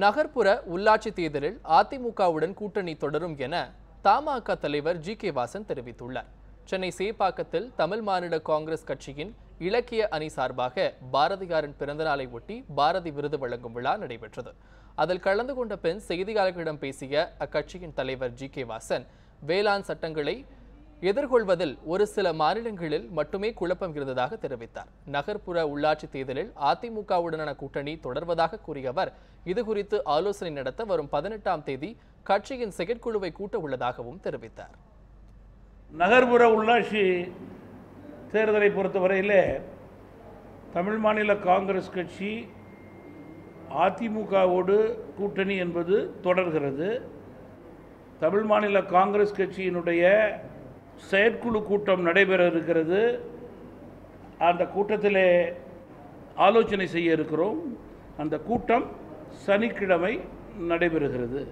நகர்ப்புற உள்ளாட்சி தேர்தலில் அதிமுகவுடன் கூட்டணி தொடரும் என தமாக தலைவர் ஜி கே வாசன் தெரிவித்துள்ளார் சென்னை சேப்பாக்கத்தில் தமிழ் மாநில காங்கிரஸ் கட்சியின் இலக்கிய அணி சார்பாக பாரதியாரின் பிறந்தநாளை ஒட்டி பாரதி விருது வழங்கும் விழா நடைபெற்றது அதில் கலந்து கொண்ட பின் செய்தியாளர்களிடம் பேசிய அக்கட்சியின் தலைவர் ஜி கே வாசன் வேளாண் சட்டங்களை எதிர்கொள்வதில் ஒரு சில மாநிலங்களில் மட்டுமே குழப்பம் இருந்ததாக தெரிவித்தார் நகர்ப்புற உள்ளாட்சி தேர்தலில் அதிமுகவுடனான கூட்டணி தொடர்வதாக கூறிய அவர் இதுகுறித்து ஆலோசனை நடத்த வரும் பதினெட்டாம் தேதி கட்சியின் செயற்குழுவை கூட்ட உள்ளதாகவும் தெரிவித்தார் நகர்ப்புற உள்ளாட்சி தேர்தலை பொறுத்தவரையில் தமிழ் மாநில காங்கிரஸ் கட்சி அதிமுகவோடு கூட்டணி என்பது தொடர்கிறது தமிழ் மாநில காங்கிரஸ் கட்சியினுடைய செயற்குழு கூட்டம் நடைபெற இருக்கிறது அந்த கூட்டத்திலே ஆலோசனை செய்ய இருக்கிறோம் அந்த கூட்டம் சனிக்கிழமை நடைபெறுகிறது